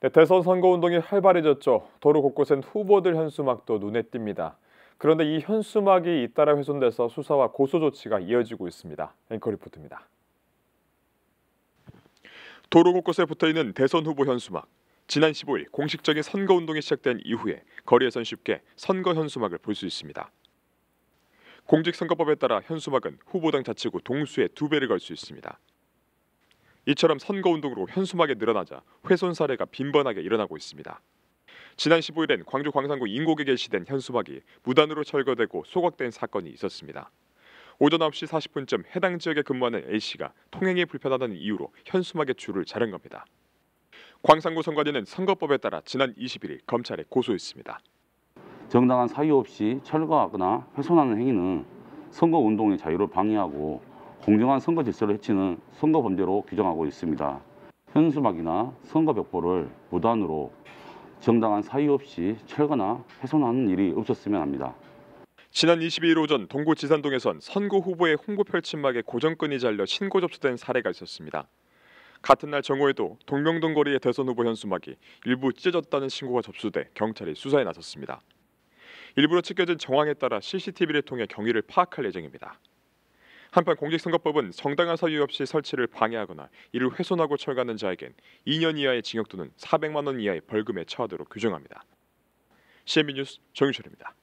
네, 대선 선거 운동이 활발해졌죠. 도로 곳곳엔 후보들 현수막도 눈에 띕니다. 그런데 이 현수막이 잇따라 훼손돼서 수사와 고소 조치가 이어지고 있습니다. 앵커 리포트입니다. 도로 곳곳에 붙어있는 대선 후보 현수막. 지난 15일 공식적인 선거 운동이 시작된 이후에 거리에선 쉽게 선거 현수막을 볼 수 있습니다. 공직선거법에 따라 현수막은 후보당 자치구 동수의 두 배를 걸 수 있습니다. 이처럼 선거운동으로 현수막에 늘어나자 훼손 사례가 빈번하게 일어나고 있습니다. 지난 15일엔 광주 광산구 인곡에 게시된 현수막이 무단으로 철거되고 소각된 사건이 있었습니다. 오전 9시 40분쯤 해당 지역에 근무하는 A씨가 통행이 불편하다는 이유로 현수막의 줄을 자른 겁니다. 광산구 선관위는 선거법에 따라 지난 21일 검찰에 고소했습니다. 정당한 사유 없이 철거하거나 훼손하는 행위는 선거운동의 자유를 방해하고 공정한 선거 질서를 해치는 선거 범죄로 규정하고 있습니다. 현수막이나 선거 벽보를 무단으로 정당한 사유 없이 철거나 훼손하는 일이 없었으면 합니다. 지난 22일 오전 동구 지산동에선 선거 후보의 홍보 펼침막에 고정끈이 잘려 신고 접수된 사례가 있었습니다. 같은 날 정오에도 동명동 거리의 대선 후보 현수막이 일부 찢어졌다는 신고가 접수돼 경찰이 수사에 나섰습니다. 일부러 찢겨진 정황에 따라 CCTV를 통해 경위를 파악할 예정입니다. 한편 공직선거법은 정당한 사유 없이 설치를 방해하거나 이를 훼손하고 철거하는 자에겐 2년 이하의 징역 또는 400만 원 이하의 벌금에 처하도록 규정합니다. CNB뉴스 정유철입니다.